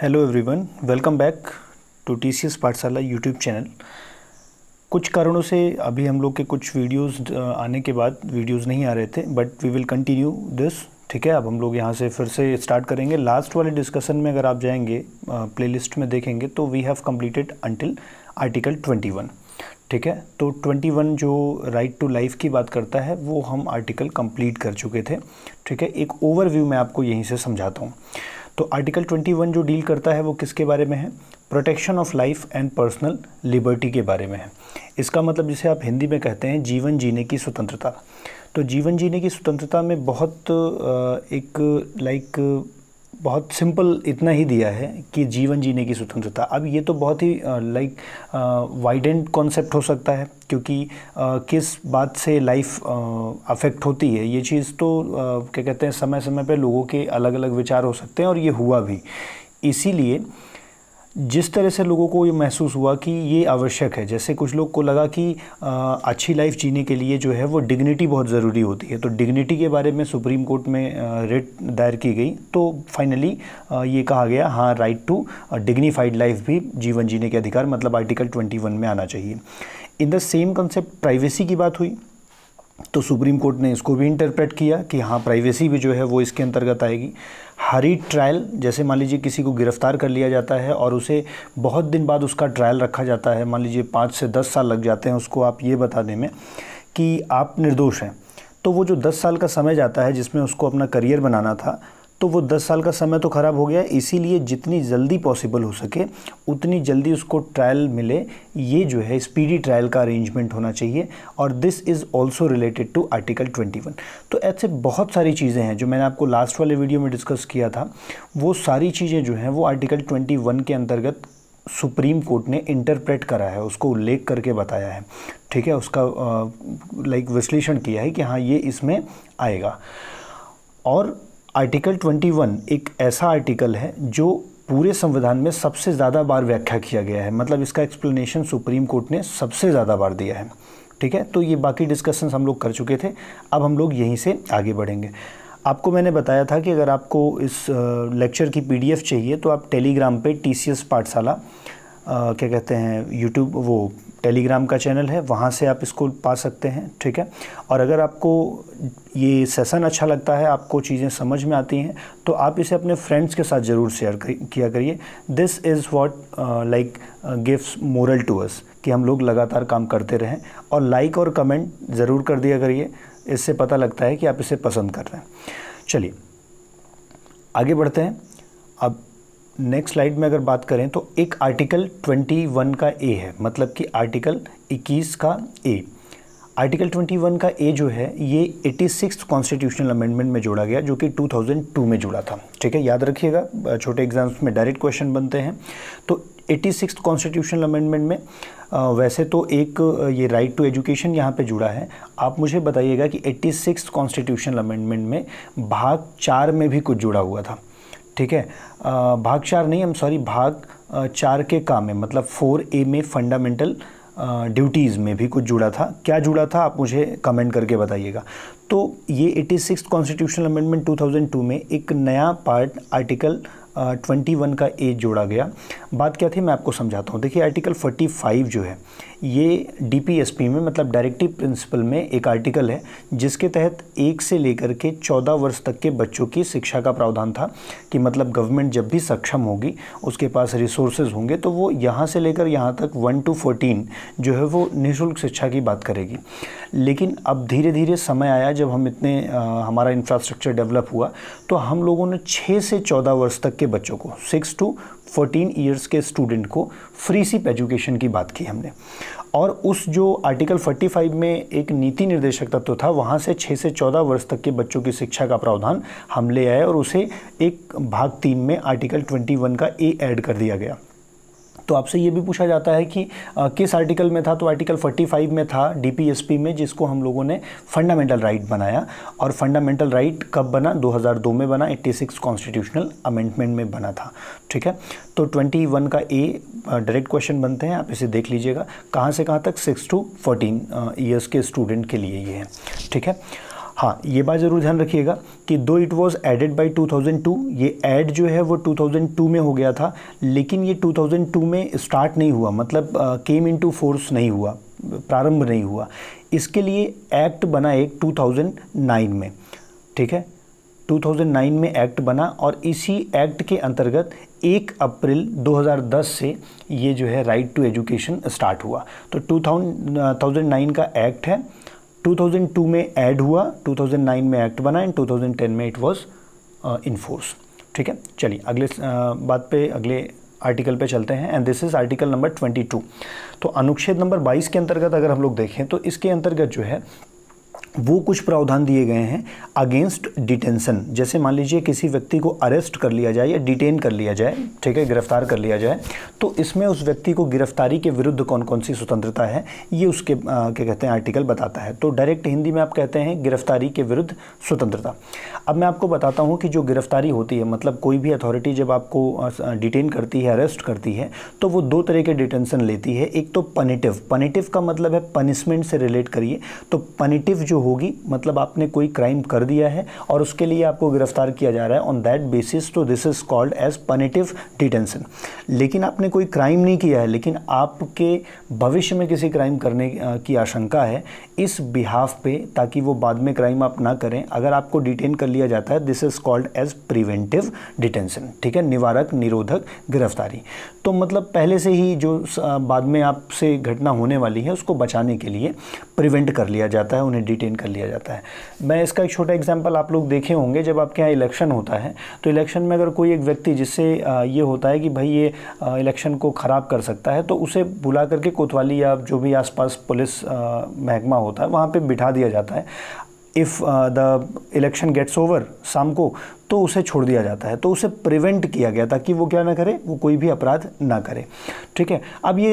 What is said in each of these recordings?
Hello everyone welcome back to T C S Pathshala YouTube channel कुछ कारणों से अभी हम लोग के कुछ वीडियोस आने के बाद वीडियोस नहीं आ रहे थे but we will continue this ठीक है अब हम लोग यहाँ से फिर से स्टार्ट करेंगे लास्ट वाले डिस्कशन में अगर आप जाएंगे प्लेलिस्ट में देखेंगे तो we have completed until article twenty ठीक है तो 21 जो राइट टू लाइफ की बात करता है वो हम आर्टिकल कंप्लीट कर चुके थे ठीक है एक ओवरव्यू मैं आपको यहीं से समझाता हूँ तो आर्टिकल 21 जो डील करता है वो किसके बारे में है protection of life and personal liberty के बारे में है इसका मतलब जिसे आप हिंदी में कहते हैं जीवन जीने की स्वतंत्रता तो जीवन जीने की स्वतंत्रता में बहुत एक लाइक बहुत सिंपल इतना ही दिया है कि जीवन जीने की स्वतंत्रता अब ये तो बहुत ही लाइक वाइडेंट कॉन्सेप्ट हो सकता है क्योंकि आ, किस बात से लाइफ अफेक्ट होती है ये चीज़ तो क्या कहते हैं समय समय पे लोगों के अलग अलग विचार हो सकते हैं और ये हुआ भी इसीलिए जिस तरह से लोगों को ये महसूस हुआ कि ये आवश्यक है जैसे कुछ लोग को लगा कि आ, अच्छी लाइफ जीने के लिए जो है वो डिग्निटी बहुत ज़रूरी होती है तो डिग्निटी के बारे में सुप्रीम कोर्ट में रेट दायर की गई तो फाइनली आ, ये कहा गया हाँ राइट टू डिग्निफाइड लाइफ भी जीवन जीने के अधिकार मतलब आर्टिकल ट्वेंटी में आना चाहिए in the same concept privacy की बात हुई तो सुप्रीम कोर्ट ने इसको भी इंटरप्रेट किया कि हाँ प्राइवेसी भी जो है वो इसके अंतर्गत आएगी हरी ट्रायल जैसे मान लीजिए किसी को गिरफ्तार कर लिया जाता है और उसे बहुत दिन बाद उसका ट्रायल रखा जाता है मान लीजिए पाँच से दस साल लग जाते हैं उसको आप ये बताने में कि आप निर्दोष हैं तो वो जो दस साल का समय जाता है जिसमें उसको अपना करियर बनाना था तो वो दस साल का समय तो ख़राब हो गया इसीलिए जितनी जल्दी पॉसिबल हो सके उतनी जल्दी उसको ट्रायल मिले ये जो है स्पीडी ट्रायल का अरेंजमेंट होना चाहिए और this is also related to article 21 तो ऐसे बहुत सारी चीज़ें हैं जो मैंने आपको लास्ट वाले वीडियो में डिस्कस किया था वो सारी चीज़ें जो हैं वो आर्टिकल वन के अंतर्गत सुप्रीम कोर्ट ने इंटरप्रेट करा है उसको उल्लेख करके बताया है ठीक है उसका लाइक विश्लेषण किया है कि हाँ ये इसमें आएगा और आर्टिकल 21 एक ऐसा आर्टिकल है जो पूरे संविधान में सबसे ज़्यादा बार व्याख्या किया गया है मतलब इसका एक्सप्लेनेशन सुप्रीम कोर्ट ने सबसे ज़्यादा बार दिया है ठीक है तो ये बाकी डिस्कशन हम लोग कर चुके थे अब हम लोग यहीं से आगे बढ़ेंगे आपको मैंने बताया था कि अगर आपको इस लेक्चर की पी चाहिए तो आप टेलीग्राम पर टी सी पाठशाला क्या कहते हैं यूट्यूब वो टेलीग्राम का चैनल है वहाँ से आप इसको पा सकते हैं ठीक है और अगर आपको ये सेशन अच्छा लगता है आपको चीज़ें समझ में आती हैं तो आप इसे अपने फ्रेंड्स के साथ ज़रूर शेयर किया करिए this is what like gives moral to us कि हम लोग लगातार काम करते रहें और लाइक like और कमेंट ज़रूर कर दिया करिए इससे पता लगता है कि आप इसे पसंद कर रहे हैं चलिए आगे बढ़ते हैं नेक्स्ट स्लाइड में अगर बात करें तो एक आर्टिकल 21 का ए है मतलब कि आर्टिकल 21 का ए आर्टिकल 21 का ए जो है ये 86 कॉन्स्टिट्यूशनल अमेंडमेंट में जोड़ा गया जो कि 2002 में जुड़ा था ठीक है याद रखिएगा छोटे एग्जाम्स में डायरेक्ट क्वेश्चन बनते हैं तो 86 कॉन्स्टिट्यूशनल अमेंडमेंट में आ, वैसे तो एक ये राइट टू एजुकेशन यहाँ पे जुड़ा है आप मुझे बताइएगा कि 86 कॉन्स्टिट्यूशनल अमेंडमेंट में भाग चार में भी कुछ जुड़ा हुआ था ठीक है भाग चार नहीं हम सॉरी भाग चार के काम मतलब में मतलब फोर ए में फंडामेंटल ड्यूटीज़ में भी कुछ जुड़ा था क्या जुड़ा था आप मुझे कमेंट करके बताइएगा तो ये एटी सिक्स कॉन्स्टिट्यूशनल अमेंडमेंट 2002 में एक नया पार्ट आर्टिकल ट्वेंटी वन का ए जोड़ा गया बात क्या थी मैं आपको समझाता हूँ देखिए आर्टिकल फोर्टी फाइव जो है ये डीपीएसपी में मतलब डायरेक्टिव प्रिंसिपल में एक आर्टिकल है जिसके तहत एक से लेकर के चौदह वर्ष तक के बच्चों की शिक्षा का प्रावधान था कि मतलब गवर्नमेंट जब भी सक्षम होगी उसके पास रिसोर्सेज होंगे तो वो यहाँ से लेकर यहाँ तक वन टू फोर्टीन जो है वो निःशुल्क शिक्षा की बात करेगी लेकिन अब धीरे धीरे समय आया जब हम इतने आ, हमारा इंफ्रास्ट्रक्चर डेवलप हुआ तो हम लोगों ने छः से चौदह वर्ष तक के बच्चों को सिक्स टू फोर्टीन ईयर्स के स्टूडेंट को फ्री सिप एजुकेशन की बात की हमने और उस जो आर्टिकल 45 में एक नीति निर्देशक तत्व था वहाँ से 6 से 14 वर्ष तक के बच्चों की शिक्षा का प्रावधान हम ले आए और उसे एक भाग तीन में आर्टिकल 21 का ए ऐड कर दिया गया तो आपसे ये भी पूछा जाता है कि आ, किस आर्टिकल में था तो आर्टिकल 45 में था डीपीएसपी में जिसको हम लोगों ने फंडामेंटल राइट बनाया और फंडामेंटल राइट कब बना 2002 में बना 86 कॉन्स्टिट्यूशनल अमेंडमेंट में बना था ठीक है तो 21 का ए डायरेक्ट क्वेश्चन बनते हैं आप इसे देख लीजिएगा कहाँ से कहाँ तक सिक्स टू फोर्टीन ईयर्स के स्टूडेंट के लिए ये है ठीक है हाँ ये बात ज़रूर ध्यान रखिएगा कि दो इट वॉज एडेड बाई 2002 ये एड जो है वो 2002 में हो गया था लेकिन ये 2002 में स्टार्ट नहीं हुआ मतलब केम इन टू फोर्स नहीं हुआ प्रारंभ नहीं हुआ इसके लिए एक्ट बना एक 2009 में ठीक है 2009 में एक्ट बना और इसी एक्ट के अंतर्गत 1 अप्रैल 2010 से ये जो है राइट टू एजुकेशन स्टार्ट हुआ तो 2009 का एक्ट है 2002 में ऐड हुआ 2009 में एक्ट बना एंड 2010 में इट वाज इन फोर्स ठीक है चलिए अगले uh, बात पे अगले आर्टिकल पे चलते हैं and this is article number 22 तो अनुच्छेद नंबर 22 के अंतर्गत अगर हम लोग देखें तो इसके अंतर्गत जो है वो कुछ प्रावधान दिए गए हैं अगेंस्ट डिटेंशन जैसे मान लीजिए किसी व्यक्ति को अरेस्ट कर लिया जाए या डिटेन कर लिया जाए ठीक है गिरफ्तार कर लिया जाए तो इसमें उस व्यक्ति को गिरफ्तारी के विरुद्ध कौन कौन सी स्वतंत्रता है ये उसके क्या कहते हैं आर्टिकल बताता है तो डायरेक्ट हिंदी में आप कहते हैं गिरफ्तारी के विरुद्ध स्वतंत्रता अब मैं आपको बताता हूँ कि जो गिरफ्तारी होती है मतलब कोई भी अथॉरिटी जब आपको डिटेन करती है अरेस्ट करती है तो वो दो तरह के डिटेंशन लेती है एक तो पनिटिव पनिटिव का मतलब है पनिशमेंट से रिलेट करिए तो पनिटिव जो होगी मतलब आपने कोई क्राइम कर दिया है और उसके लिए आपको गिरफ्तार किया जा रहा है ऑन दैट बेसिस तो this is called as punitive detention लेकिन आपने कोई क्राइम नहीं किया है लेकिन आपके भविष्य में किसी क्राइम करने की आशंका है इस बिहाफ पे ताकि वो बाद में क्राइम आप ना करें अगर आपको डिटेन कर लिया जाता है this is called as preventive detention ठीक है निवारक निरोधक गिरफ्तारी तो मतलब पहले से ही जो बाद में आपसे घटना होने वाली है उसको बचाने के लिए प्रिवेंट कर लिया जाता है उन्हें डिटेन कर लिया जाता है मैं इसका एक छोटा एग्जाम्पल आप लोग देखे होंगे जब आपके यहाँ इलेक्शन होता है तो इलेक्शन में अगर कोई एक व्यक्ति जिससे ये होता है कि भाई ये इलेक्शन को ख़राब कर सकता है तो उसे बुला करके कोतवाली या जो भी आसपास पुलिस महकमा होता है वहाँ पे बिठा दिया जाता है if the election gets over शाम को तो उसे छोड़ दिया जाता है तो उसे प्रिवेंट किया गया ताकि वो क्या ना करे वो कोई भी अपराध ना करे ठीक है अब ये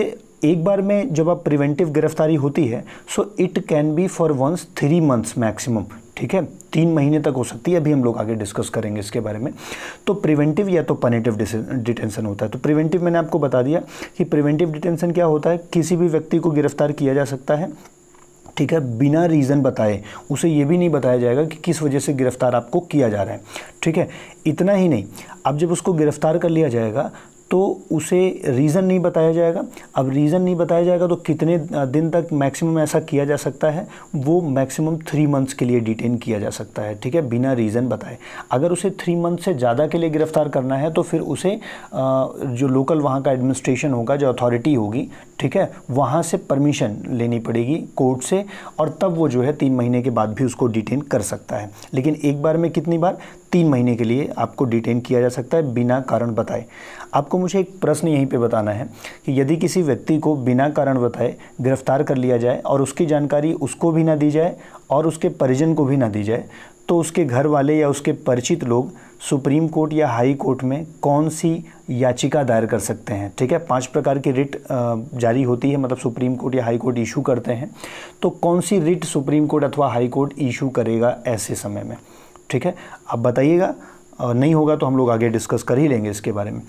एक बार में जब आप प्रिवेंटिव गिरफ्तारी होती है so it can be for once three months maximum ठीक है तीन महीने तक हो सकती है अभी हम लोग आगे डिस्कस करेंगे इसके बारे में तो प्रिवेंटिव या तो पनेटिव डिटेंशन होता है तो प्रिवेंटिव मैंने आपको बता दिया कि प्रिवेंटिव डिटेंशन क्या होता है किसी भी व्यक्ति को गिरफ्तार किया जा सकता है ठीक है बिना रीज़न बताए उसे ये भी नहीं बताया जाएगा कि किस वजह से गिरफ़्तार आपको किया जा रहा है ठीक है इतना ही नहीं अब जब उसको गिरफ़्तार कर लिया जाएगा तो उसे रीज़न नहीं बताया जाएगा अब रीज़न नहीं बताया जाएगा तो कितने दिन तक मैक्सिमम ऐसा किया जा सकता है वो मैक्सिमम थ्री मंथ्स के लिए डिटेन किया जा सकता है ठीक है बिना रीज़न बताए अगर उसे थ्री मंथ से ज़्यादा के लिए गिरफ़्तार करना है तो फिर उसे जो लोकल वहाँ का एडमिनिस्ट्रेशन होगा जो अथॉरिटी होगी ठीक है वहाँ से परमिशन लेनी पड़ेगी कोर्ट से और तब वो जो है तीन महीने के बाद भी उसको डिटेन कर सकता है लेकिन एक बार में कितनी बार तीन महीने के लिए आपको डिटेन किया जा सकता है बिना कारण बताए आपको मुझे एक प्रश्न यहीं पे बताना है कि यदि किसी व्यक्ति को बिना कारण बताए गिरफ्तार कर लिया जाए और उसकी जानकारी उसको भी ना दी जाए और उसके परिजन को भी ना दी जाए तो उसके घर वाले या उसके परिचित लोग सुप्रीम कोर्ट या हाई कोर्ट में कौन सी याचिका दायर कर सकते हैं ठीक है पांच प्रकार की रिट जारी होती है मतलब सुप्रीम कोर्ट या हाई कोर्ट इशू करते हैं तो कौन सी रिट सुप्रीम कोर्ट अथवा हाई कोर्ट इशू करेगा ऐसे समय में ठीक है आप बताइएगा और नहीं होगा तो हम लोग आगे डिस्कस कर ही लेंगे इसके बारे में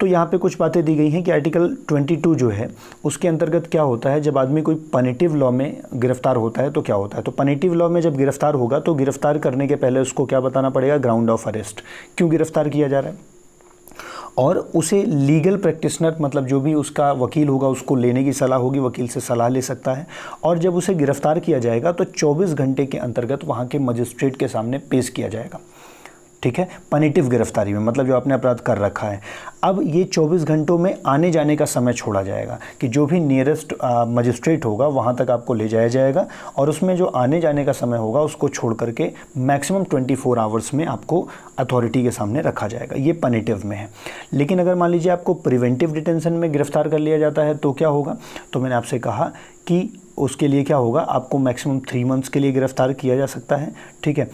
तो यहाँ पे कुछ बातें दी गई हैं कि आर्टिकल 22 जो है उसके अंतर्गत क्या होता है जब आदमी कोई पनेटिव लॉ में गिरफ्तार होता है तो क्या होता है तो पनेटिव लॉ में जब गिरफ्तार होगा तो गिरफ्तार करने के पहले उसको क्या बताना पड़ेगा ग्राउंड ऑफ अरेस्ट क्यों गिरफ्तार किया जा रहा है और उसे लीगल प्रैक्टिसनर मतलब जो भी उसका वकील होगा उसको लेने की सलाह होगी वकील से सलाह ले सकता है और जब उसे गिरफ्तार किया जाएगा तो 24 घंटे के अंतर्गत वहाँ के मजिस्ट्रेट के सामने पेश किया जाएगा ठीक है पनिटिव गिरफ्तारी में मतलब जो आपने अपराध कर रखा है अब ये 24 घंटों में आने जाने का समय छोड़ा जाएगा कि जो भी नियरेस्ट मजिस्ट्रेट होगा वहाँ तक आपको ले जाया जाएगा और उसमें जो आने जाने का समय होगा उसको छोड़ करके मैक्सिमम 24 आवर्स में आपको अथॉरिटी के सामने रखा जाएगा ये पनिटिव में है लेकिन अगर मान लीजिए आपको प्रिवेंटिव डिटेंशन में गिरफ्तार कर लिया जाता है तो क्या होगा तो मैंने आपसे कहा कि उसके लिए क्या होगा आपको मैक्सिमम थ्री मंथ्स के लिए गिरफ्तार किया जा सकता है ठीक है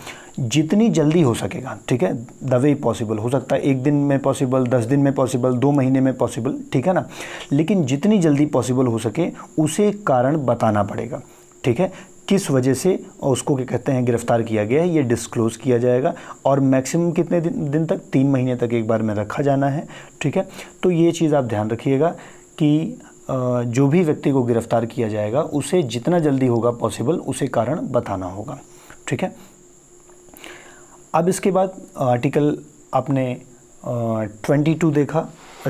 जितनी जल्दी हो सकेगा ठीक है द वे पॉसिबल हो सकता है एक दिन में पॉसिबल दस दिन में पॉसिबल दो महीने में पॉसिबल ठीक है ना लेकिन जितनी जल्दी पॉसिबल हो सके उसे कारण बताना पड़ेगा ठीक है किस वजह से उसको क्या कहते हैं गिरफ्तार किया गया है ये डिस्क्लोज़ किया जाएगा और मैक्सिमम कितने दिन, दिन तक तीन महीने तक एक बार में रखा जाना है ठीक है तो ये चीज़ आप ध्यान रखिएगा कि जो भी व्यक्ति को गिरफ्तार किया जाएगा उसे जितना जल्दी होगा पॉसिबल उसे कारण बताना होगा ठीक है अब इसके बाद आर्टिकल आपने ट्वेंटी टू देखा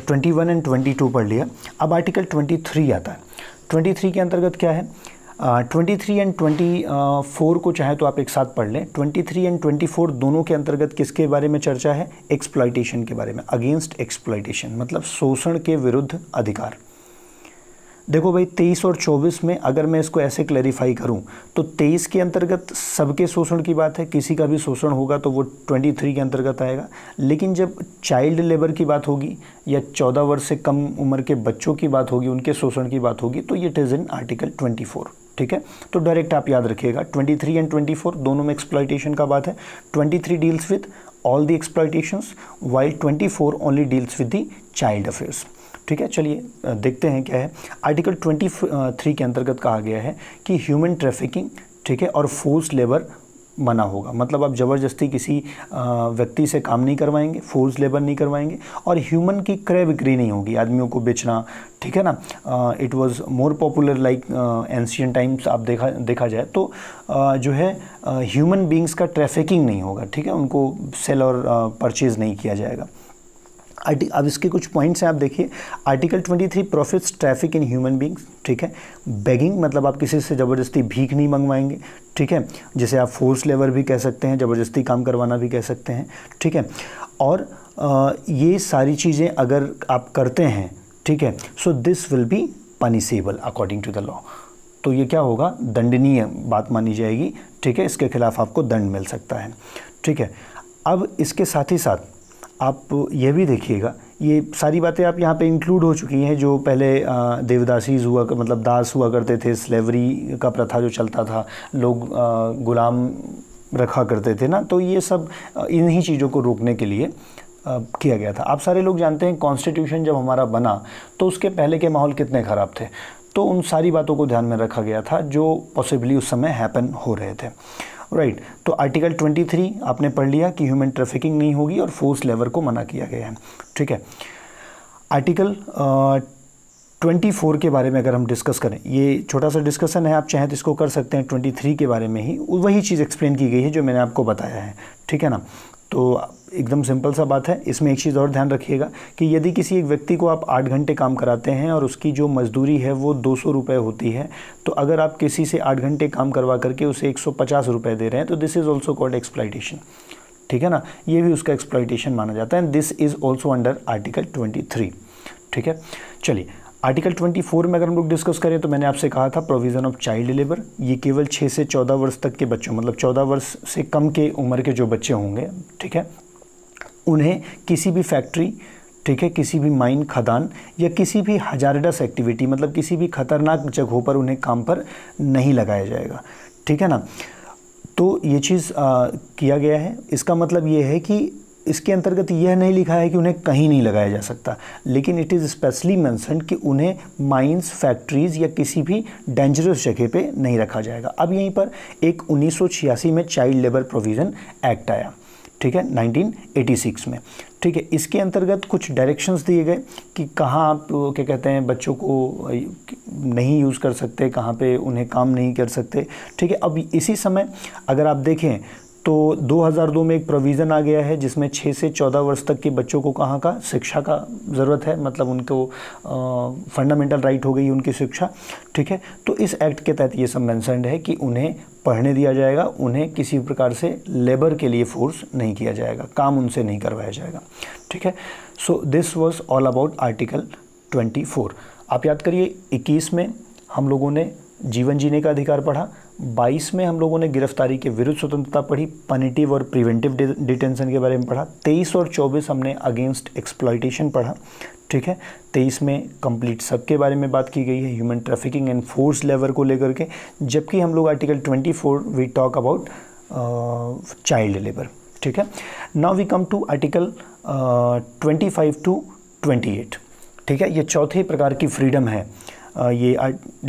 twenty one and twenty two पढ़ लिया अब आर्टिकल ट्वेंटी थ्री आता है ट्वेंटी थ्री के अंतर्गत क्या है twenty three and twenty four को चाहे तो आप एक साथ पढ़ लें twenty three and twenty four दोनों के अंतर्गत किसके बारे में चर्चा है एक्सप्लाइटेशन के बारे में अगेंस्ट एक्सप्लाइटेशन मतलब शोषण के विरुद्ध अधिकार देखो भाई 23 और 24 में अगर मैं इसको ऐसे क्लैरिफाई करूं तो 23 के अंतर्गत सबके शोषण की बात है किसी का भी शोषण होगा तो वो 23 के अंतर्गत आएगा लेकिन जब चाइल्ड लेबर की बात होगी या 14 वर्ष से कम उम्र के बच्चों की बात होगी उनके शोषण की बात होगी तो ये इट इज़ इन आर्टिकल 24 ठीक है तो डायरेक्ट आप याद रखिएगा थ्री एंड फोर दोनों में एक्सप्लाइटेशन का बात है three deals with all the exploitation while four only deals with the child affairs ठीक है चलिए देखते हैं क्या है आर्टिकल 23 के अंतर्गत कहा गया है कि ह्यूमन ट्रैफिकिंग ठीक है और फोर्स लेबर मना होगा मतलब आप ज़बरदस्ती किसी व्यक्ति से काम नहीं करवाएंगे फोर्स लेबर नहीं करवाएंगे और ह्यूमन की क्रय बिक्री नहीं होगी आदमियों को बेचना ठीक है ना it was more popular like ancient times आप देखा देखा जाए तो uh, जो है ह्यूमन uh, बींग्स का ट्रैफिकिंग नहीं होगा ठीक है उनको सेल और परचेज़ uh, नहीं किया जाएगा अब इसके कुछ पॉइंट्स हैं आप देखिए article 23 prohibits traffic in human beings ठीक है बेगिंग मतलब आप किसी से ज़बरदस्ती भीख नहीं मंगवाएंगे ठीक है जिसे आप फोर्स लेवर भी कह सकते हैं ज़बरदस्ती काम करवाना भी कह सकते हैं ठीक है और आ, ये सारी चीज़ें अगर आप करते हैं ठीक है so this will be punishable according to the law तो ये क्या होगा दंडनीय बात मानी जाएगी ठीक है इसके खिलाफ आपको दंड मिल सकता है ठीक है अब इसके साथ ही साथ आप यह भी देखिएगा ये सारी बातें आप यहाँ पे इंक्लूड हो चुकी हैं जो पहले देवदासीज हुआ मतलब दास हुआ करते थे स्लेवरी का प्रथा जो चलता था लोग गुलाम रखा करते थे ना तो ये सब इन्हीं चीज़ों को रोकने के लिए किया गया था आप सारे लोग जानते हैं कॉन्स्टिट्यूशन जब हमारा बना तो उसके पहले के माहौल कितने ख़राब थे तो उन सारी बातों को ध्यान में रखा गया था जो पॉसिबली उस समय हैपन हो रहे थे राइट right. तो आर्टिकल 23 आपने पढ़ लिया कि ह्यूमन ट्रैफिकिंग नहीं होगी और फोर्स लेवर को मना किया गया है ठीक है आर्टिकल ट्वेंटी फोर के बारे में अगर हम डिस्कस करें ये छोटा सा डिस्कशन है आप चाहें तो इसको कर सकते हैं ट्वेंटी थ्री के बारे में ही वही चीज़ एक्सप्लेन की गई है जो मैंने आपको बताया है ठीक है ना तो एकदम सिंपल सा बात है इसमें एक चीज़ और ध्यान रखिएगा कि यदि किसी एक व्यक्ति को आप आठ घंटे काम कराते हैं और उसकी जो मजदूरी है वो दो सौ रुपये होती है तो अगर आप किसी से आठ घंटे काम करवा करके उसे एक सौ पचास रुपये दे रहे हैं तो this is also called exploitation ठीक है ना ये भी उसका एक्सप्लाइटेशन माना जाता है this is also under article twenty three ठीक है चलिए आर्टिकल 24 में अगर हम लोग डिस्कस करें तो मैंने आपसे कहा था प्रोविज़न ऑफ चाइल्ड लेबर ये केवल 6 से 14 वर्ष तक के बच्चों मतलब 14 वर्ष से कम के उम्र के जो बच्चे होंगे ठीक है उन्हें किसी भी फैक्ट्री ठीक है किसी भी माइन खदान या किसी भी हजारडस एक्टिविटी मतलब किसी भी खतरनाक जगहों पर उन्हें काम पर नहीं लगाया जाएगा ठीक है ना तो ये चीज़ आ, किया गया है इसका मतलब ये है कि इसके अंतर्गत यह नहीं लिखा है कि उन्हें कहीं नहीं लगाया जा सकता लेकिन इट इज़ स्पेशली मैंसन कि उन्हें माइंस फैक्ट्रीज़ या किसी भी डेंजरस जगह पे नहीं रखा जाएगा अब यहीं पर एक 1986 में चाइल्ड लेबर प्रोविज़न एक्ट आया ठीक है 1986 में ठीक है इसके अंतर्गत कुछ डायरेक्शंस दिए गए कि कहाँ आप क्या कहते हैं बच्चों को नहीं यूज़ कर सकते कहाँ पे उन्हें काम नहीं कर सकते ठीक है अब इसी समय अगर आप देखें तो 2002 में एक प्रोविज़न आ गया है जिसमें 6 से 14 वर्ष तक के बच्चों को कहाँ का शिक्षा का ज़रूरत है मतलब उनको फंडामेंटल राइट हो गई उनकी शिक्षा ठीक है तो इस एक्ट के तहत ये सब मैंसनड है कि उन्हें पढ़ने दिया जाएगा उन्हें किसी प्रकार से लेबर के लिए फोर्स नहीं किया जाएगा काम उनसे नहीं करवाया जाएगा ठीक है so this was all about article twenty आप याद करिए इक्कीस में हम लोगों ने जीवन जीने का अधिकार पढ़ा 22 में हम लोगों ने गिरफ्तारी के विरुद्ध स्वतंत्रता पढ़ी पनिटिव और प्रिवेंटिव डिटेंशन के बारे में पढ़ा 23 और 24 हमने अगेंस्ट एक्सप्लाइटेशन पढ़ा ठीक है तेईस में कंप्लीट सब के बारे में बात की गई है ह्यूमन ट्रैफिकिंग एंड फोर्स लेवर को लेकर के जबकि हम लोग article 24 we talk about child labour ठीक है now we come to article twenty five to twenty eight ठीक है ये चौथे प्रकार की फ्रीडम है uh, ये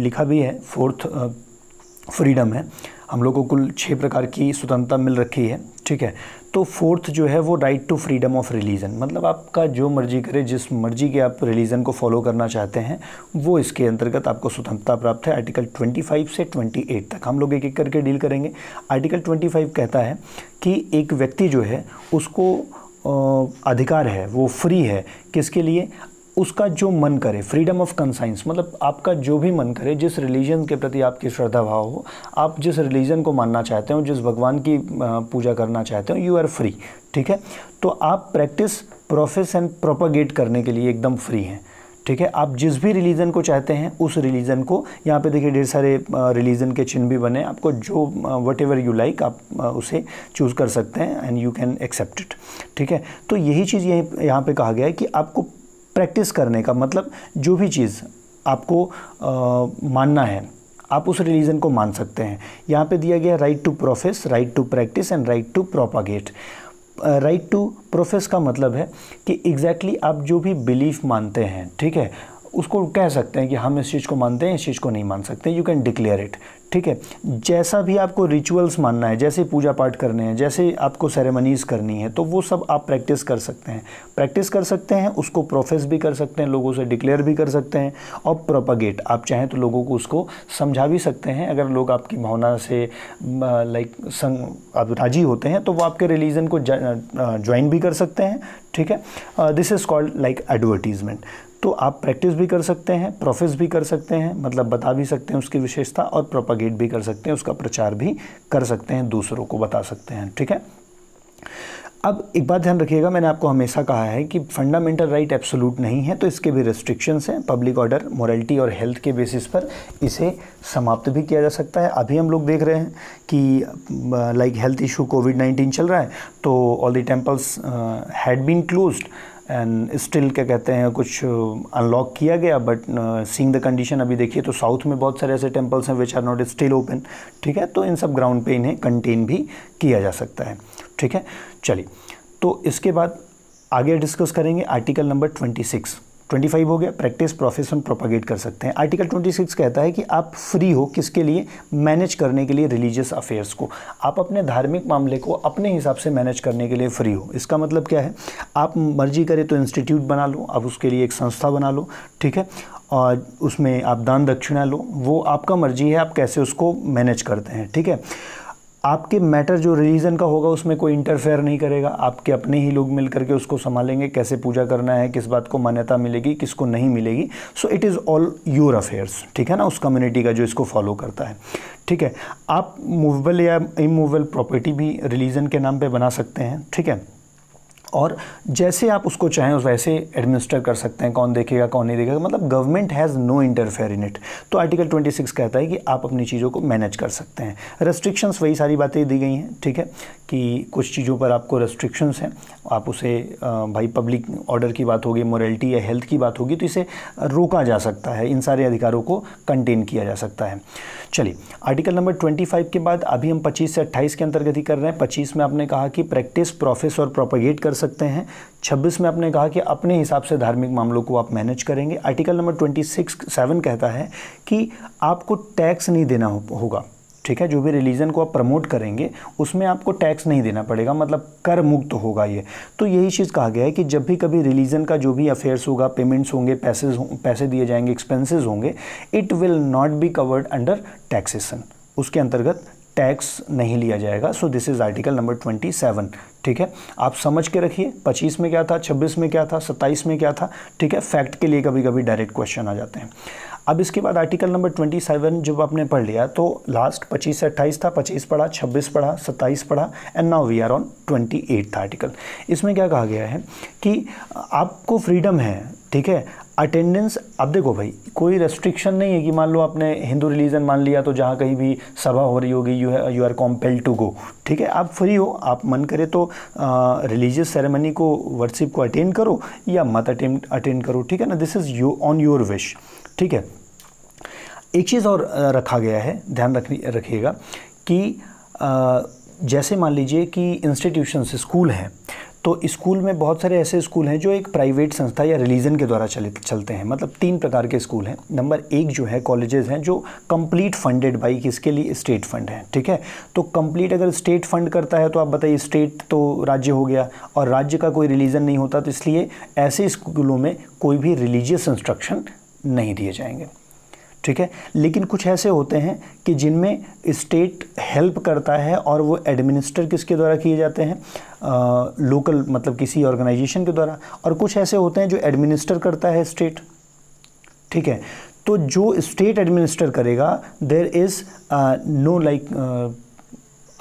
लिखा भी है फोर्थ फ्रीडम है हम लोग को कुल छः प्रकार की स्वतंत्रता मिल रखी है ठीक है तो फोर्थ जो है वो right to freedom of religion मतलब आपका जो मर्जी करे जिस मर्जी के आप रिलीजन को फॉलो करना चाहते हैं वो इसके अंतर्गत आपको स्वतंत्रता प्राप्त है आर्टिकल 25 से 28 तक हम लोग एक एक करके डील करेंगे आर्टिकल 25 कहता है कि एक व्यक्ति जो है उसको अधिकार है वो फ्री है किसके लिए उसका जो मन करे फ्रीडम ऑफ कंसाइंस मतलब आपका जो भी मन करे जिस रिलीजन के प्रति आपकी श्रद्धा भाव हो आप जिस रिलीजन को मानना चाहते हो जिस भगवान की पूजा करना चाहते हो यू आर फ्री ठीक है तो आप प्रैक्टिस प्रोफेस एंड प्रोपागेट करने के लिए एकदम फ्री हैं ठीक है आप जिस भी रिलीजन को चाहते हैं उस रिलीजन को यहाँ पे देखिए ढेर सारे रिलीजन के चिन्ह भी बने आपको जो वट एवर यू लाइक आप उसे चूज़ कर सकते हैं and you can accept it ठीक है तो यही चीज़ यहीं यहाँ पे कहा गया है कि आपको प्रैक्टिस करने का मतलब जो भी चीज़ आपको आ, मानना है आप उस रिलीजन को मान सकते हैं यहाँ पे दिया गया right to profess right to practise and right to propagate right to profess का मतलब है कि एग्जैक्टली exactly आप जो भी बिलीफ मानते हैं ठीक है उसको कह सकते हैं कि हम इस चीज़ को मानते हैं इस चीज़ को नहीं मान सकते यू कैन डिक्लेयर इट ठीक है जैसा भी आपको रिचुअल्स मानना है जैसे पूजा पाठ करने हैं जैसे आपको सेरेमनीज़ करनी है तो वो सब आप प्रैक्टिस कर सकते हैं प्रैक्टिस कर सकते हैं उसको प्रोफेस भी कर सकते हैं लोगों से डिक्लेयर भी कर सकते हैं और प्रोपागेट आप चाहें तो लोगों को उसको समझा भी सकते हैं अगर लोग आपकी भावना से लाइक संग आप राजी होते हैं तो वो आपके रिलीजन को ज्वाइन भी कर सकते हैं ठीक है this is called like advertisement तो आप प्रैक्टिस भी कर सकते हैं प्रोफेस भी कर सकते हैं मतलब बता भी सकते हैं उसकी विशेषता और प्रोपागेट भी कर सकते हैं उसका प्रचार भी कर सकते हैं दूसरों को बता सकते हैं ठीक है अब एक बात ध्यान रखिएगा मैंने आपको हमेशा कहा है कि फंडामेंटल राइट एब्सोलूट नहीं है तो इसके भी रिस्ट्रिक्शंस हैं पब्लिक ऑर्डर मॉरलिटी और हेल्थ के बेसिस पर इसे समाप्त भी किया जा सकता है अभी हम लोग देख रहे हैं कि like health issue COVID nineteen चल रहा है तो all the temples had been closed and still क्या कहते हैं कुछ अनलॉक किया गया बट सीइंग द कंडीशन अभी देखिए तो साउथ में बहुत सारे ऐसे टेम्पल्स हैं which are not still open ठीक है तो इन सब ग्राउंड पे इन्हें कंटेन भी किया जा सकता है ठीक है चलिए तो इसके बाद आगे डिस्कस करेंगे आर्टिकल नंबर ट्वेंटी सिक्स 25 हो गया प्रैक्टिस प्रोफेशन प्रोपागेट कर सकते हैं आर्टिकल 26 कहता है कि आप फ्री हो किसके लिए मैनेज करने के लिए रिलीजियस अफेयर्स को आप अपने धार्मिक मामले को अपने हिसाब से मैनेज करने के लिए फ्री हो इसका मतलब क्या है आप मर्जी करें तो इंस्टीट्यूट बना लो आप उसके लिए एक संस्था बना लो ठीक है और उसमें आप दान दक्षिणा लो वो आपका मर्जी है आप कैसे उसको मैनेज करते हैं ठीक है आपके मैटर जो रिलीजन का होगा उसमें कोई इंटरफेयर नहीं करेगा आपके अपने ही लोग मिल करके उसको संभालेंगे कैसे पूजा करना है किस बात को मान्यता मिलेगी किसको नहीं मिलेगी so it is all your affairs ठीक है ना उस कम्युनिटी का जो इसको फॉलो करता है ठीक है आप मूवेबल या इमूवेबल प्रॉपर्टी भी रिलीजन के नाम पर बना सकते हैं ठीक है और जैसे आप उसको चाहें वैसे एडमिनिस्टर कर सकते हैं कौन देखेगा कौन नहीं देखेगा मतलब government has no interfere in it तो आर्टिकल 26 कहता है कि आप अपनी चीज़ों को मैनेज कर सकते हैं रेस्ट्रिक्शंस वही सारी बातें दी गई हैं ठीक है कि कुछ चीज़ों पर आपको रेस्ट्रिक्शंस हैं आप उसे भाई पब्लिक ऑर्डर की बात होगी मोरलिटी या हेल्थ की बात होगी तो इसे रोका जा सकता है इन सारे अधिकारों को कंटेन किया जा सकता है चलिए आर्टिकल नंबर 25 के बाद अभी हम 25 से 28 के अंतर्गत ही कर रहे हैं 25 में आपने कहा कि प्रैक्टिस प्रोफेस और प्रोपोगेट कर सकते सकते हैं 26 में आपने कहा कि अपने हिसाब से धार्मिक मामलों को आप मैनेज करेंगे आर्टिकल नंबर 26 सेवन कहता है कि आपको टैक्स नहीं देना हो, होगा ठीक है जो भी रिलीजन को आप प्रमोट करेंगे उसमें आपको टैक्स नहीं देना पड़ेगा मतलब कर मुक्त होगा ये तो यही चीज़ कहा गया है कि जब भी कभी रिलीजन का जो भी अफेयर्स होगा पेमेंट्स होंगे पैसे पैसे दिए जाएंगे एक्सपेंसेस होंगे it will not be covered under taxation उसके अंतर्गत टैक्स नहीं लिया जाएगा so this is article number twenty seven ठीक है आप समझ के रखिए पच्चीस में क्या था छब्बीस में क्या था सत्ताईस में क्या था ठीक है फैक्ट के लिए कभी कभी डायरेक्ट क्वेश्चन आ जाते हैं अब इसके बाद आर्टिकल नंबर ट्वेंटी सेवन जब आपने पढ़ लिया तो लास्ट पच्चीस से अट्ठाईस था पच्चीस पढ़ा छब्बीस पढ़ा सत्ताईस पढ़ा and now we are on twenty eight था आर्टिकल इसमें क्या कहा गया है कि आपको फ्रीडम है ठीक है अटेंडेंस अब देखो भाई कोई रेस्ट्रिक्शन नहीं है कि मान लो आपने हिंदू रिलीजन मान लिया तो जहाँ कहीं भी सभा हो रही होगी यू है you are compelled to go ठीक है आप फ्री हो आप मन करे तो रिलीजियस सेरेमनी को वर्शिप को अटेंड करो या मत अटेंड अटेंड करो ठीक है ना this is you on your wish ठीक है एक चीज़ और रखा गया है ध्यान रख रखिएगा कि आ, जैसे मान लीजिए कि इंस्टीट्यूशन स्कूल हैं तो स्कूल में बहुत सारे ऐसे स्कूल हैं जो एक प्राइवेट संस्था या रिलीजन के द्वारा चले चलते हैं मतलब तीन प्रकार के स्कूल हैं नंबर एक जो है कॉलेजेस हैं जो कंप्लीट फंडेड बाई किसके लिए स्टेट फंड है ठीक है तो कंप्लीट अगर स्टेट फंड करता है तो आप बताइए स्टेट तो राज्य हो गया और राज्य का कोई रिलीजन नहीं होता तो इसलिए ऐसे स्कूलों में कोई भी रिलीजियस इंस्ट्रक्शन नहीं दिए जाएंगे ठीक है लेकिन कुछ ऐसे होते हैं कि जिनमें स्टेट हेल्प करता है और वो एडमिनिस्टर किसके द्वारा किए जाते हैं लोकल मतलब किसी ऑर्गेनाइजेशन के द्वारा और कुछ ऐसे होते हैं जो एडमिनिस्टर करता है स्टेट ठीक है तो जो स्टेट एडमिनिस्टर करेगा there is no like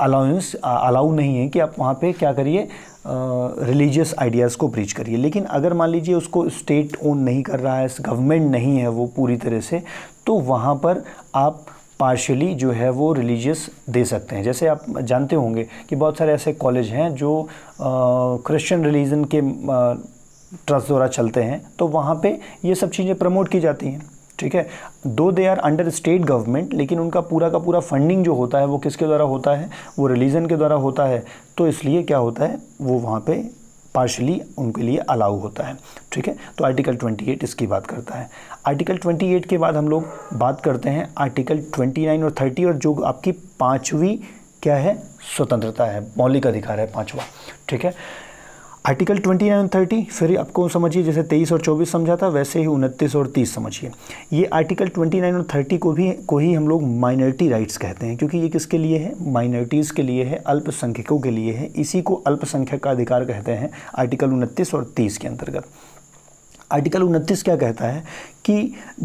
allowance allow नहीं है कि आप वहाँ पे क्या करिए रिलीजियस आइडियाज़ को ब्रीच करिए लेकिन अगर मान लीजिए उसको स्टेट ओन नहीं कर रहा है गवर्नमेंट नहीं है वो पूरी तरह से तो वहाँ पर आप पार्शली जो है वो रिलीजियस दे सकते हैं जैसे आप जानते होंगे कि बहुत सारे ऐसे कॉलेज हैं जो क्रिश्चियन रिलीजन के ट्रस्ट द्वारा चलते हैं तो वहाँ पे ये सब चीज़ें प्रमोट की जाती हैं ठीक है though they are under state government लेकिन उनका पूरा का पूरा फंडिंग जो होता है वो किसके द्वारा होता है वो रिलीजन के द्वारा होता है तो इसलिए क्या होता है वो वहाँ पे पार्शली उनके लिए अलाउ होता है ठीक है तो आर्टिकल 28 इसकी बात करता है आर्टिकल 28 के बाद हम लोग बात करते हैं आर्टिकल 29 और 30 और जो आपकी पाँचवीं क्या है स्वतंत्रता है मौलिक अधिकार है पाँचवा ठीक है आर्टिकल 29 एंड 30 फिर आपको समझिए जैसे 23 और 24 समझा था वैसे ही उनतीस और 30 समझिए ये आर्टिकल 29 और 30 को भी को ही हम लोग माइनॉरिटी राइट्स कहते हैं क्योंकि ये किसके लिए है माइनॉरिटीज़ के लिए है अल्पसंख्यकों के लिए है इसी को अल्पसंख्यक का अधिकार कहते हैं आर्टिकल उनतीस और तीस के अंतर्गत आर्टिकल उनतीस क्या कहता है कि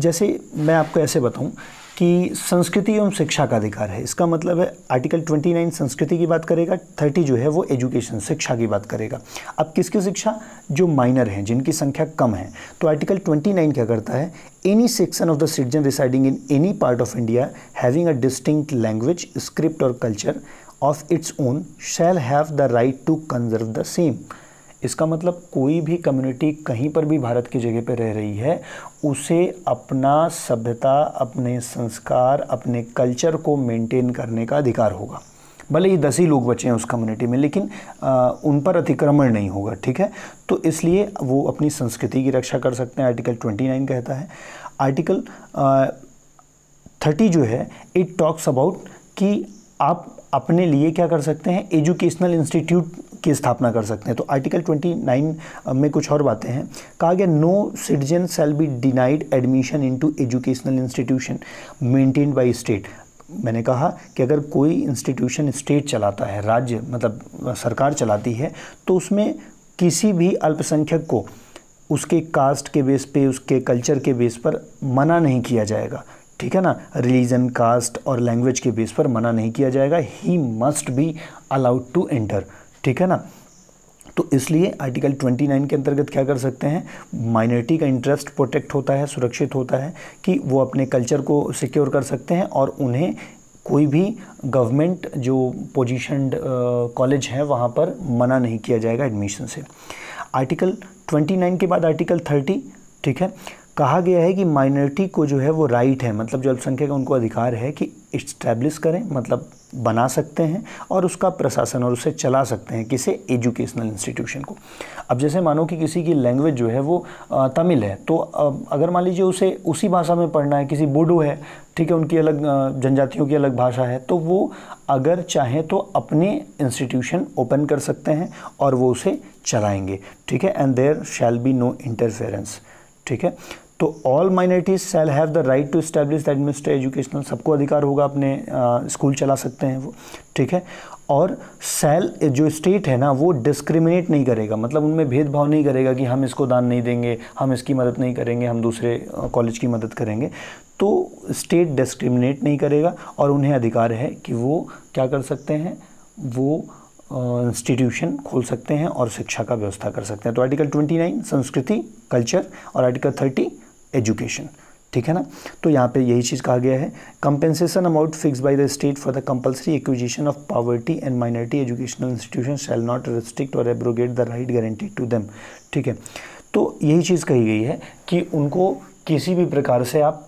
जैसे मैं आपको ऐसे बताऊं कि संस्कृति एवं शिक्षा का अधिकार है इसका मतलब है आर्टिकल 29 संस्कृति की बात करेगा 30 जो है वो एजुकेशन शिक्षा की बात करेगा अब किसकी शिक्षा जो माइनर हैं जिनकी संख्या कम है तो आर्टिकल 29 क्या करता है any section of the citizen residing in any part of India having a distinct language script और culture of its own shall have the right to conserve the same इसका मतलब कोई भी कम्युनिटी कहीं पर भी भारत की जगह पर रह रही है उसे अपना सभ्यता अपने संस्कार अपने कल्चर को मेंटेन करने का अधिकार होगा भले ही दस ही लोग बचे हैं उस कम्युनिटी में लेकिन आ, उन पर अतिक्रमण नहीं होगा ठीक है तो इसलिए वो अपनी संस्कृति की रक्षा कर सकते हैं आर्टिकल 29 कहता है आर्टिकल आ, 30 जो है इट टॉक्स अबाउट कि आप अपने लिए क्या कर सकते हैं एजुकेशनल इंस्टीट्यूट की स्थापना कर सकते हैं तो आर्टिकल 29 में कुछ और बातें हैं कहा गया no citizen shall be denied admission into educational institution maintained by state मैंने कहा कि अगर कोई इंस्टीट्यूशन स्टेट चलाता है राज्य मतलब सरकार चलाती है तो उसमें किसी भी अल्पसंख्यक को उसके कास्ट के बेस पे उसके कल्चर के बेस पर मना नहीं किया जाएगा ठीक है ना रिलीजन कास्ट और लैंग्वेज के बेस पर मना नहीं किया जाएगा he must be allowed to enter ठीक है ना तो इसलिए आर्टिकल 29 के अंतर्गत क्या कर सकते हैं माइनॉरिटी का इंटरेस्ट प्रोटेक्ट होता है सुरक्षित होता है कि वो अपने कल्चर को सिक्योर कर सकते हैं और उन्हें कोई भी गवर्नमेंट जो पोजिशन कॉलेज है वहाँ पर मना नहीं किया जाएगा एडमिशन से आर्टिकल 29 के बाद आर्टिकल 30 ठीक है कहा गया है कि माइनॉरिटी को जो है वो राइट है मतलब जो अल्पसंख्यक उनको अधिकार है कि इस्टेब्लिश करें मतलब बना सकते हैं और उसका प्रशासन और उसे चला सकते हैं किसे एजुकेशनल इंस्टीट्यूशन को अब जैसे मानो कि किसी की लैंग्वेज जो है वो तमिल है तो अगर मान लीजिए उसे उसी भाषा में पढ़ना है किसी बोडो है ठीक है उनकी अलग जनजातियों की अलग भाषा है तो वो अगर चाहें तो अपने इंस्टीट्यूशन ओपन कर सकते हैं और वो उसे चलाएँगे ठीक है and there shall be no interference ठीक है तो all minorities shall have the right to establish the administrate educational सबको अधिकार होगा अपने स्कूल चला सकते हैं वो ठीक है और सेल जो स्टेट है ना वो डिस्क्रिमिनेट नहीं करेगा मतलब उनमें भेदभाव नहीं करेगा कि हम इसको दान नहीं देंगे हम इसकी मदद नहीं करेंगे हम दूसरे कॉलेज की मदद करेंगे तो स्टेट डिस्क्रिमिनेट नहीं करेगा और उन्हें अधिकार है कि वो क्या कर सकते हैं वो इंस्टीट्यूशन uh, खोल सकते हैं और शिक्षा का व्यवस्था कर सकते हैं तो आर्टिकल 29 संस्कृति कल्चर और आर्टिकल 30 एजुकेशन ठीक है ना तो यहाँ पे यही चीज़ कहा गया है compensation amount fix by the state for the compulsory acquisition of property and minority educational institution shall not restrict or abrogate the right guarantee to them ठीक है तो यही चीज़ कही गई है कि उनको किसी भी प्रकार से आप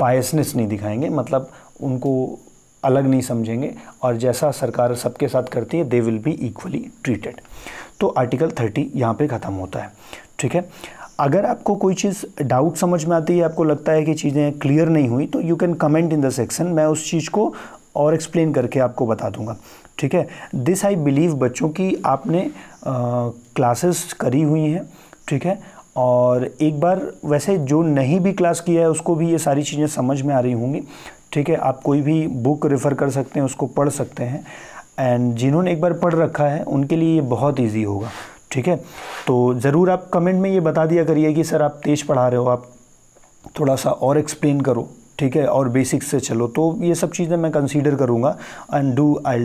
बायसनेस नहीं दिखाएंगे मतलब उनको अलग नहीं समझेंगे और जैसा सरकार सबके साथ करती है they will be equally treated तो आर्टिकल थर्टी यहाँ पे ख़त्म होता है ठीक है अगर आपको कोई चीज़ डाउट समझ में आती है आपको लगता है कि चीज़ें क्लियर नहीं हुई तो you can comment in the section मैं उस चीज़ को और एक्सप्लेन करके आपको बता दूंगा ठीक है दिस आई बिलीव बच्चों की आपने क्लासेस करी हुई हैं ठीक है और एक बार वैसे जो नहीं भी क्लास किया है उसको भी ये सारी चीज़ें समझ में आ रही होंगी ठीक है आप कोई भी बुक रेफ़र कर सकते हैं उसको पढ़ सकते हैं एंड जिन्होंने एक बार पढ़ रखा है उनके लिए ये बहुत ईजी होगा ठीक है तो ज़रूर आप कमेंट में ये बता दिया करिए कि सर आप तेज़ पढ़ा रहे हो आप थोड़ा सा और एक्सप्लेन करो ठीक है और बेसिक्स से चलो तो ये सब चीज़ें मैं कंसीडर करूँगा and do I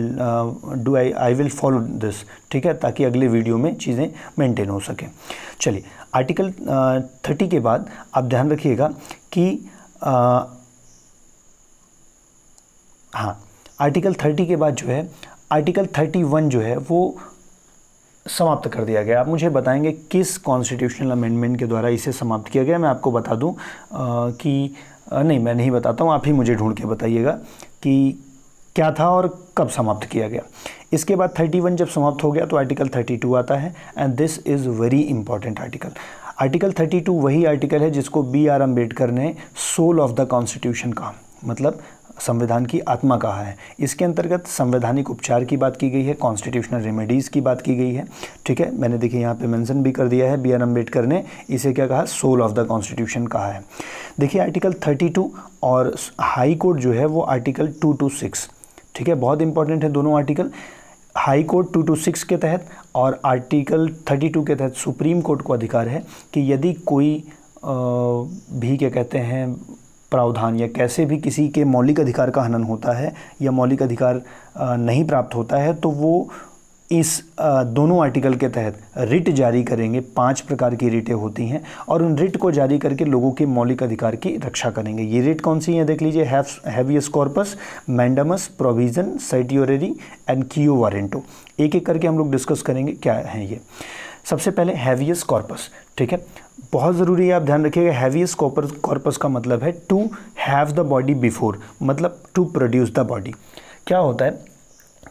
do I I will follow this ठीक है ताकि अगले वीडियो में चीज़ें मेंटेन हो सकें चलिए आर्टिकल थर्टी uh, के बाद आप ध्यान रखिएगा कि uh, हाँ आर्टिकल थर्टी के बाद जो है आर्टिकल थर्टी वन जो है वो समाप्त कर दिया गया आप मुझे बताएंगे किस कॉन्स्टिट्यूशनल अमेंडमेंट के द्वारा इसे समाप्त किया गया मैं आपको बता दूं कि नहीं मैं नहीं बताता हूँ आप ही मुझे ढूंढ के बताइएगा कि क्या था और कब समाप्त किया गया इसके बाद 31 जब समाप्त हो गया तो आर्टिकल 32 आता है and this is very important article article 32 वही आर्टिकल है जिसको बी आर अम्बेडकर ने सोल ऑफ द कॉन्स्टिट्यूशन कहा मतलब संविधान की आत्मा कहा है इसके अंतर्गत संवैधानिक उपचार की बात की गई है कॉन्स्टिट्यूशनल रेमेडीज़ की बात की गई है ठीक है मैंने देखिए यहाँ पे मेंशन भी कर दिया है बी आर अम्बेडकर ने इसे क्या कहा सोल ऑफ द कॉन्स्टिट्यूशन कहा है देखिए आर्टिकल 32 और हाई कोर्ट जो है वो आर्टिकल 226 ठीक है बहुत इंपॉर्टेंट है दोनों आर्टिकल हाई कोर्ट 226 के तहत और आर्टिकल 32 के तहत सुप्रीम कोर्ट को अधिकार है कि यदि कोई भी क्या कहते हैं प्रावधान या कैसे भी किसी के मौलिक अधिकार का हनन होता है या मौलिक अधिकार नहीं प्राप्त होता है तो वो इस दोनों आर्टिकल के तहत रिट जारी करेंगे पांच प्रकार की रिटें होती हैं और उन रिट को जारी करके लोगों के मौलिक अधिकार की रक्षा करेंगे ये रिट कौन सी है देख लीजिए habeas corpus mandamus prohibition certiorari and quo warranto एक एक करके हम लोग डिस्कस करेंगे क्या हैं ये सबसे पहले हैवियस कॉर्पस ठीक है बहुत ज़रूरी है आप ध्यान रखिएगा हैवियस कॉर्पस कॉर्पस का मतलब है to have the body before मतलब टू प्रोड्यूस द बॉडी क्या होता है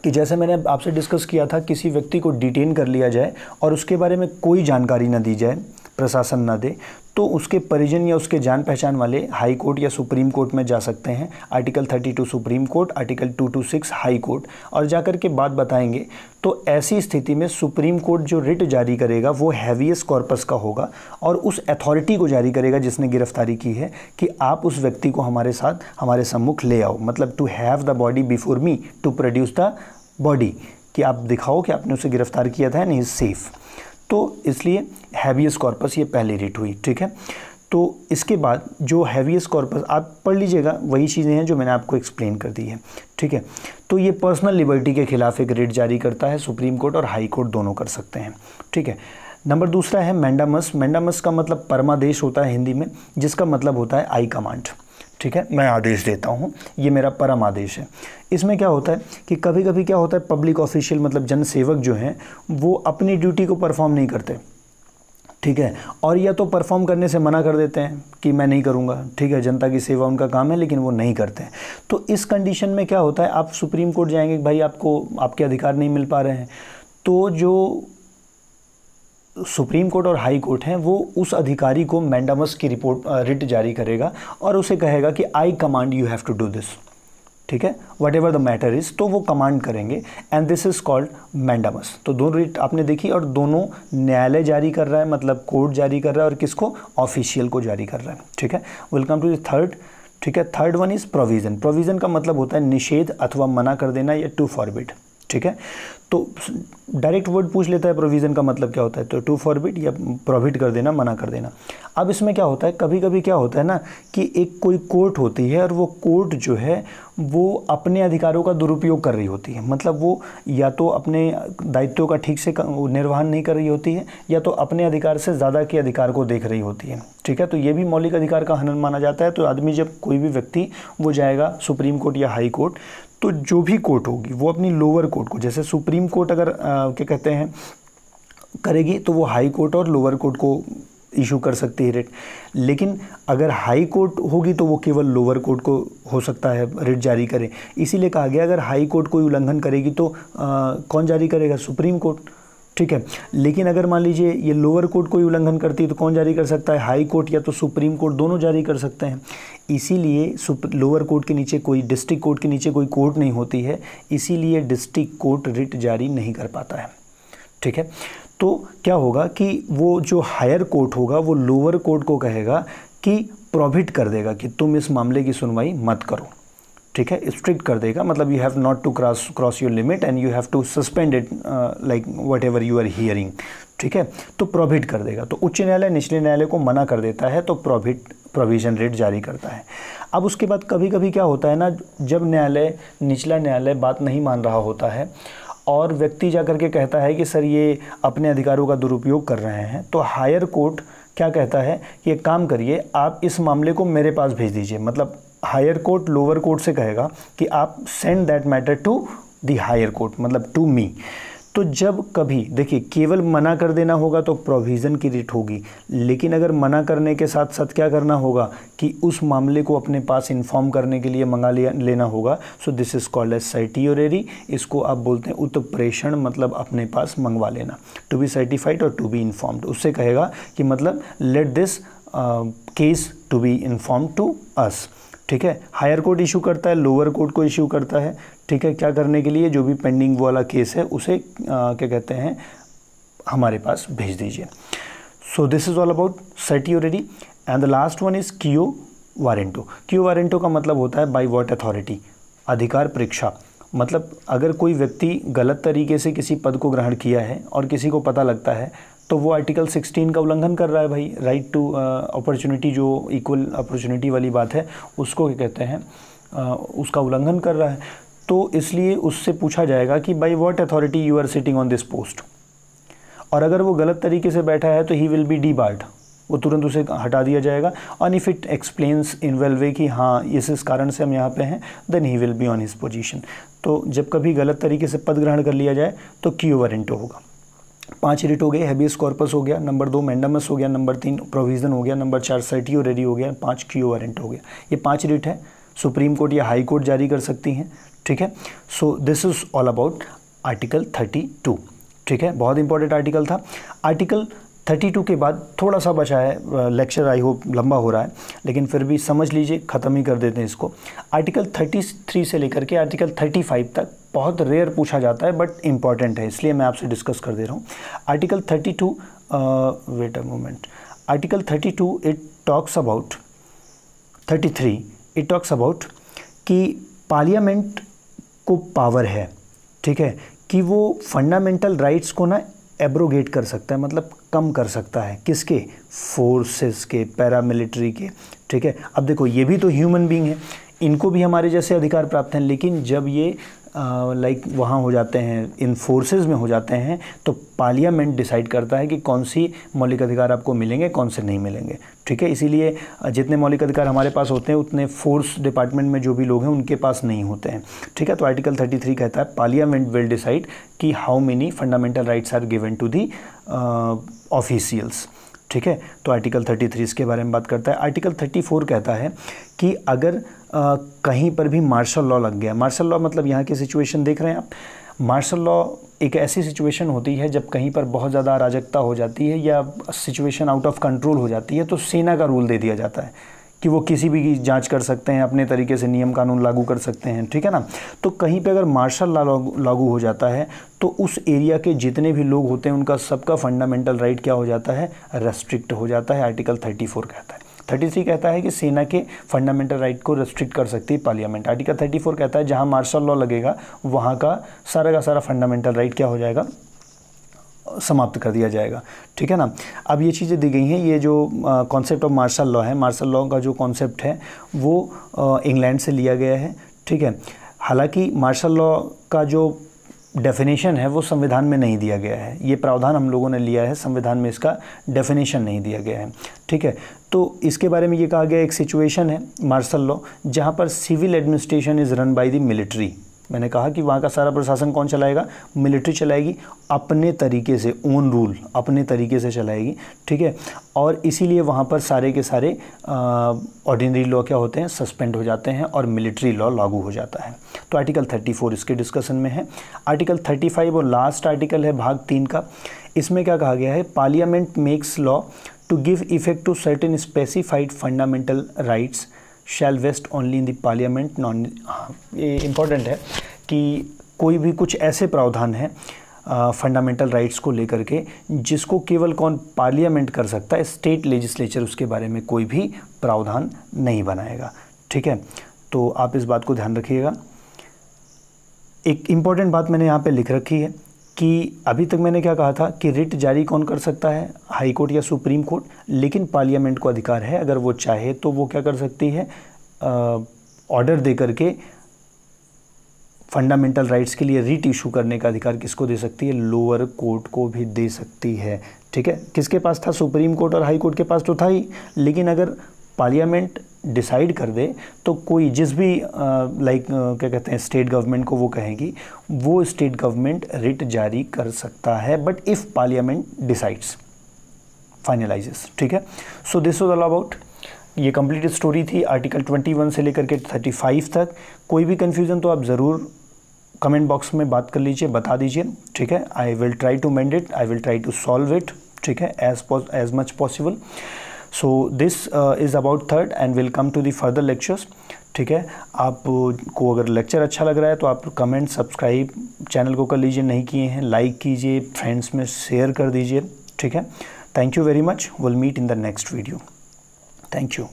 कि जैसे मैंने आपसे डिस्कस किया था किसी व्यक्ति को डिटेन कर लिया जाए और उसके बारे में कोई जानकारी ना दी जाए प्रशासन ना दे तो उसके परिजन या उसके जान पहचान वाले हाई कोर्ट या सुप्रीम कोर्ट में जा सकते हैं article 32 supreme court article 226 high court और जाकर के बात बताएंगे तो ऐसी स्थिति में सुप्रीम कोर्ट जो रिट जारी करेगा वो हैवीएस कॉर्पस का होगा और उस अथॉरिटी को जारी करेगा जिसने गिरफ्तारी की है कि आप उस व्यक्ति को हमारे साथ हमारे सम्मुख ले आओ मतलब to have the body before me to produce the body कि आप दिखाओ कि आपने उसे गिरफ्तार किया था एंड इज़ सेफ़ तो इसलिए हैवियस कॉर्पस ये पहले रीट हुई ठीक है तो इसके बाद जो हैवियस कॉर्पस आप पढ़ लीजिएगा वही चीज़ें हैं जो मैंने आपको एक्सप्लेन कर दी है ठीक है तो ये पर्सनल लिबर्टी के खिलाफ एक रिट जारी करता है सुप्रीम कोर्ट और हाई कोर्ट दोनों कर सकते हैं ठीक है नंबर दूसरा है मैंडामस मैंडामस का मतलब परमादेश होता है हिंदी में जिसका मतलब होता है आई कमांड ठीक है मैं आदेश देता हूँ ये मेरा परम आदेश है इसमें क्या होता है कि कभी कभी क्या होता है पब्लिक ऑफिशियल मतलब जनसेवक जो हैं वो अपनी ड्यूटी को परफॉर्म नहीं करते ठीक है और या तो परफॉर्म करने से मना कर देते हैं कि मैं नहीं करूँगा ठीक है जनता की सेवा उनका काम है लेकिन वो नहीं करते हैं तो इस कंडीशन में क्या होता है आप सुप्रीम कोर्ट जाएंगे भाई आपको आपके अधिकार नहीं मिल पा रहे हैं तो जो सुप्रीम कोर्ट और हाई कोर्ट हैं वो उस अधिकारी को मैंडामस की रिपोर्ट रिट जारी करेगा और उसे कहेगा कि I command you have to do this ठीक है whatever the matter is तो वो कमांड करेंगे and this is called mandamus तो दोनों रिट आपने देखी और दोनों न्यायालय जारी कर रहा है मतलब कोर्ट जारी कर रहा है और किसको ऑफिशियल को जारी कर रहा है ठीक है वेलकम टू द थर्ड ठीक है third one is prohibition prohibition का मतलब होता है निषेध अथवा मना कर देना या टू फॉरबिड ठीक है तो डायरेक्ट वर्ड पूछ लेता है प्रोविज़न का मतलब क्या होता है तो टू फॉरबिट या प्रोविट कर देना मना कर देना अब इसमें क्या होता है कभी कभी क्या होता है ना कि एक कोई कोर्ट होती है और वो कोर्ट जो है वो अपने अधिकारों का दुरुपयोग कर रही होती है मतलब वो या तो अपने दायित्व का ठीक से निर्वहन नहीं कर रही होती है या तो अपने अधिकार से ज़्यादा के अधिकार को देख रही होती है ठीक है तो ये भी मौलिक अधिकार का हनन माना जाता है तो आदमी जब कोई भी व्यक्ति वो जाएगा सुप्रीम कोर्ट या हाई कोर्ट तो जो भी कोर्ट होगी वो अपनी लोअर कोर्ट को जैसे सुप्रीम कोर्ट अगर क्या कहते हैं करेगी तो वो हाई कोर्ट और लोअर कोर्ट को इशू कर सकती है रेट लेकिन अगर हाई कोर्ट होगी तो वो केवल लोअर कोर्ट को हो सकता है रेट जारी करें इसीलिए कहा गया अगर हाई कोर्ट कोई उल्लंघन करेगी तो आ, कौन जारी करेगा सुप्रीम कोर्ट ठीक है लेकिन अगर मान लीजिए ये लोअर कोर्ट कोई उल्लंघन करती है तो कौन जारी कर सकता है हाई कोर्ट या तो सुप्रीम कोर्ट दोनों जारी कर सकते हैं इसीलिए लोअर कोर्ट के नीचे कोई डिस्ट्रिक्ट कोर्ट के नीचे कोई कोर्ट नहीं होती है इसीलिए डिस्ट्रिक्ट कोर्ट रिट जारी नहीं कर पाता है ठीक है तो क्या होगा कि वो जो हायर कोर्ट होगा वो लोअर कोर्ट को कहेगा कि प्रॉफिट कर देगा कि तुम इस मामले की सुनवाई मत करो ठीक है स्ट्रिक्ट कर देगा मतलब you have not to cross cross your limit and you have to suspend it like whatever you are hearing ठीक है तो प्रोहिट कर देगा तो उच्च न्यायालय निचले न्यायालय को मना कर देता है तो प्रोहिट प्रोविजन रेट जारी करता है अब उसके बाद कभी कभी क्या होता है ना जब न्यायालय निचला न्यायालय बात नहीं मान रहा होता है और व्यक्ति जा के कहता है कि सर ये अपने अधिकारों का दुरुपयोग कर रहे हैं तो हायर कोर्ट क्या कहता है कि एक काम करिए आप इस मामले को मेरे पास भेज दीजिए मतलब हायर कोर्ट लोअर कोर्ट से कहेगा कि आप send that matter to the higher court मतलब टू मी तो जब कभी देखिए केवल मना कर देना होगा तो प्रोविज़न की रिट होगी लेकिन अगर मना करने के साथ साथ क्या करना होगा कि उस मामले को अपने पास इन्फॉर्म करने के लिए मंगा लिया लेना होगा so this is called as certiorari इसको आप बोलते हैं उत्प्रेषण मतलब अपने पास मंगवा लेना टू बी सर्टिफाइड और टू बी इन्फॉर्म्ड उससे कहेगा कि मतलब let this case to be inform to us ठीक है हायर कोर्ट इशू करता है लोअर कोर्ट को इशू करता है ठीक है क्या करने के लिए जो भी पेंडिंग वाला केस है उसे आ, क्या कहते हैं हमारे पास भेज दीजिए so this is all about certiorari and the last one is quo warranto quo warranto का मतलब होता है बाई वॉट अथॉरिटी अधिकार परीक्षा मतलब अगर कोई व्यक्ति गलत तरीके से किसी पद को ग्रहण किया है और किसी को पता लगता है तो वो आर्टिकल 16 का उल्लंघन कर रहा है भाई राइट टू अपॉर्चुनिटी जो इक्वल अपॉर्चुनिटी वाली बात है उसको क्या कहते हैं uh, उसका उल्लंघन कर रहा है तो इसलिए उससे पूछा जाएगा कि by what authority you are sitting on this post और अगर वो गलत तरीके से बैठा है तो he will be debarred वो तुरंत उसे हटा दिया जाएगा और if it explains in well way कि हाँ इस इस कारण से हम यहाँ पे हैं then he will be on his position तो जब कभी गलत तरीके से पद ग्रहण कर लिया जाए तो क्यू वारंट होगा पांच रिट हो गए हैबियस कॉर्पस हो गया नंबर दो मैंडमस हो गया नंबर तीन प्रोविज़न हो गया नंबर चार सर्टियो रेडी हो गया पाँच क्यू वारंट हो गया ये पाँच रिट है सुप्रीम कोर्ट या हाई कोर्ट जारी कर सकती हैं ठीक है so this is all about article thirty two ठीक है बहुत इंपॉर्टेंट आर्टिकल था आर्टिकल थर्टी के बाद थोड़ा सा बचा है लेक्चर आई होप लंबा हो रहा है लेकिन फिर भी समझ लीजिए ख़त्म ही कर देते हैं इसको आर्टिकल थर्टी से लेकर के आर्टिकल थर्टी तक बहुत रेयर पूछा जाता है बट इम्पॉर्टेंट है इसलिए मैं आपसे डिस्कस कर दे रहा हूँ article 32 wait a moment article 32 it talks about 33 it talks about कि पार्लियामेंट को पावर है ठीक है कि वो फंडामेंटल राइट्स को ना एब्रोगेट कर सकता है मतलब कम कर सकता है किसके फोर्सेस के पैरामिलिट्री के ठीक है अब देखो ये भी तो ह्यूमन बींग है इनको भी हमारे जैसे अधिकार प्राप्त हैं लेकिन जब ये लाइक वहाँ हो जाते हैं इन फोर्सेज में हो जाते हैं तो पार्लियामेंट डिसाइड करता है कि कौन सी मौलिक अधिकार आपको मिलेंगे कौन से नहीं मिलेंगे ठीक है इसीलिए जितने मौलिक अधिकार हमारे पास होते हैं उतने फोर्स डिपार्टमेंट में जो भी लोग हैं उनके पास नहीं होते हैं ठीक है तो आर्टिकल 33 कहता है पार्लियामेंट विल डिसाइड कि how many fundamental rights are given to the officials ठीक है तो आर्टिकल 33 इसके बारे में बात करता है आर्टिकल 34 कहता है कि अगर आ, कहीं पर भी मार्शल लॉ लग गया मार्शल लॉ मतलब यहाँ की सिचुएशन देख रहे हैं आप मार्शल लॉ एक ऐसी सिचुएशन होती है जब कहीं पर बहुत ज़्यादा अराजकता हो जाती है या सिचुएशन आउट ऑफ कंट्रोल हो जाती है तो सेना का रूल दे दिया जाता है कि वो किसी भी जांच कर सकते हैं अपने तरीके से नियम कानून लागू कर सकते हैं ठीक है ना तो कहीं पे अगर मार्शल लॉ लागू हो जाता है तो उस एरिया के जितने भी लोग होते हैं उनका सबका फंडामेंटल राइट क्या हो जाता है रेस्ट्रिक्ट हो जाता है आर्टिकल थर्टी फोर कहता है थर्टी थ्री कहता है कि सेना के फंडामेंटल राइट को रेस्ट्रिक्ट कर सकती है पार्लियामेंट आर्टिकल थर्टी फोर कहता है जहाँ मार्शल लॉ लगेगा वहाँ का सारा का सारा फंडामेंटल राइट क्या हो जाएगा समाप्त कर दिया जाएगा ठीक है ना अब ये चीज़ें दी गई हैं ये जो कॉन्सेप्ट ऑफ मार्शल लॉ है मार्शल लॉ का जो कॉन्सेप्ट है वो इंग्लैंड से लिया गया है ठीक है हालांकि मार्शल लॉ का जो डेफिनेशन है वो संविधान में नहीं दिया गया है ये प्रावधान हम लोगों ने लिया है संविधान में इसका डेफिनेशन नहीं दिया गया है ठीक है तो इसके बारे में ये कहा गया एक सिचुएशन है मार्शल लॉ जहाँ पर civil administration is run by the military मैंने कहा कि वहाँ का सारा प्रशासन कौन चलाएगा मिलिट्री चलाएगी अपने तरीके से ओन रूल अपने तरीके से चलाएगी ठीक है और इसीलिए वहाँ पर सारे के सारे ऑर्डिनरी लॉ क्या होते हैं सस्पेंड हो जाते हैं और मिलिट्री लॉ लागू हो जाता है तो आर्टिकल 34 इसके डिस्कशन में है आर्टिकल 35 और लास्ट आर्टिकल है भाग तीन का इसमें क्या कहा गया है parliament makes law to give effect to certain specified fundamental rights shall vest only in the parliament non ये इम्पोर्टेंट है कि कोई भी कुछ ऐसे प्रावधान हैं फंडामेंटल राइट्स को लेकर के जिसको केवल कौन पार्लियामेंट कर सकता है स्टेट लेजिस्लेचर उसके बारे में कोई भी प्रावधान नहीं बनाएगा ठीक है तो आप इस बात को ध्यान रखिएगा एक इम्पॉर्टेंट बात मैंने यहाँ पे लिख रखी है कि अभी तक मैंने क्या कहा था कि रिट जारी कौन कर सकता है हाई कोर्ट या सुप्रीम कोर्ट लेकिन पार्लियामेंट को अधिकार है अगर वो चाहे तो वो क्या कर सकती है ऑर्डर दे करके फंडामेंटल राइट्स के लिए रिट इशू करने का अधिकार किसको दे सकती है लोअर कोर्ट को भी दे सकती है ठीक है किसके पास था सुप्रीम कोर्ट और हाई कोर्ट के पास तो था ही लेकिन अगर पार्लियामेंट डिसाइड कर दे तो कोई जिस भी लाइक क्या कहते हैं स्टेट गवर्नमेंट को वो कहेगी वो स्टेट गवर्नमेंट रिट जारी कर सकता है but if parliament decides finalises ठीक है so this was all about ये कंप्लीट स्टोरी थी आर्टिकल 21 से लेकर के 35 तक कोई भी कन्फ्यूज़न तो आप ज़रूर कमेंट बॉक्स में बात कर लीजिए बता दीजिए ठीक है I will try to mend it I will try to solve it ठीक है as as much possible so this is about third and welcome to the further lectures ठीक है आपको अगर लेक्चर अच्छा लग रहा है तो आप कमेंट सब्सक्राइब चैनल को कर लीजिए नहीं किए हैं लाइक कीजिए फ्रेंड्स में शेयर कर दीजिए ठीक है thank you very much will meet in the next video thank you